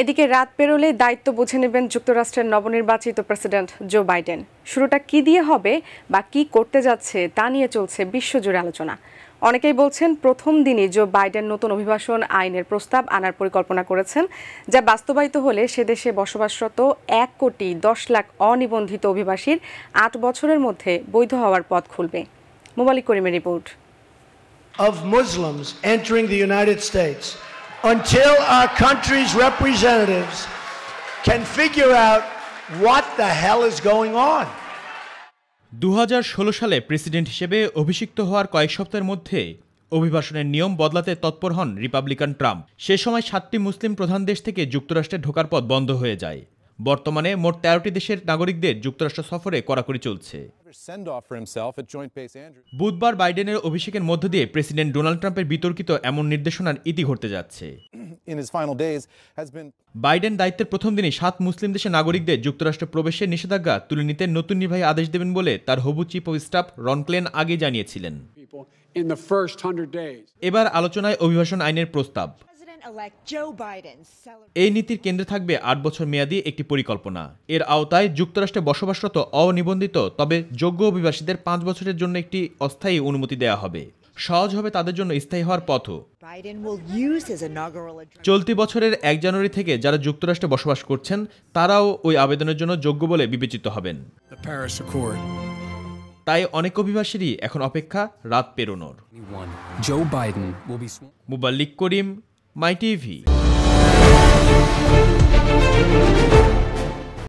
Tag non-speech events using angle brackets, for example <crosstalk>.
এদিকে রাত পেরোলে দায়িত্ব বুঝে নেবেন যুক্তরাষ্ট্রের নবনির্বাচিত প্রেসিডেন্ট জো বাইডেন শুরুটা কি দিয়ে হবে বা কি করতে যাচ্ছে তা নিয়ে চলছে বিশ্বজুড়ে আলোচনা অনেকেই বলছেন প্রথম দিনই জো বাইডেন নতুন অভিবাসন আইনের প্রস্তাব আনার পরিকল্পনা করেছেন যা বাস্তবায়িত হলে সে দেশে বসবাসরত এক কোটি দশ লাখ অনিবন্ধিত অভিবাসীর আট বছরের মধ্যে বৈধ হওয়ার পথ খুলবে মোবালিক করিমের report Of Muslims entering the United States until our country's representatives can figure out what the hell is going on. দু সালে প্রেসিডেন্ট হিসেবে অভিষিক্ত হওয়ার কয়েক সপ্তাহের মধ্যে অভিবাসনের নিয়ম বদলাতে তৎপর হন রিপাবলিকান ট্রাম্প সে সময় সাতটি মুসলিম প্রধান দেশ থেকে যুক্তরাষ্ট্রে ঢোকার পথ বন্ধ হয়ে যায় বর্তমানে মোট তেরোটি দেশের নাগরিকদের যুক্তরাষ্ট্র সফরে কড়াকড়ি চলছে বুধবার বাইডেনের অভিষেকের মধ্য দিয়ে প্রেসিডেন্ট ডোনাল্ড ট্রাম্পের বিতর্কিত এমন নির্দেশনার ইতি ঘটতে যাচ্ছে <clears throat> বাইডেন দায়িত্বের প্রথম দিনে সাত মুসলিম দেশের নাগরিকদের যুক্তরাষ্ট্রে প্রবেশের নিষেধাজ্ঞা তুলে নিতে নতুন নির্বাহী আদেশ দেবেন বলে তার হবু চিফ অফ স্টাফ রনক্লেন আগে জানিয়েছিলেন এবার আলোচনায় অভিবাসন আইনের প্রস্তাব এই নীতির কেন্দ্রে থাকবে আট বছর মেয়াদী একটি পরিকল্পনা এর আওতায় যুক্তরাষ্ট্রে বসবাসরত অনিবন্ধিত তবে যোগ্য অভিবাসীদের পাঁচ বছরের জন্য একটি অস্থায়ী অনুমতি দেওয়া হবে সহজ হবে তাদের জন্য স্থায়ী হওয়ার পথও চলতি বছরের এক জানুয়ারি থেকে যারা যুক্তরাষ্ট্রে বসবাস করছেন তারাও ওই আবেদনের জন্য যোগ্য বলে বিবেচিত হবেন তাই অনেক অভিবাসীরই এখন অপেক্ষা রাত পেরোনোর মুবাল্লিক করিম my TV.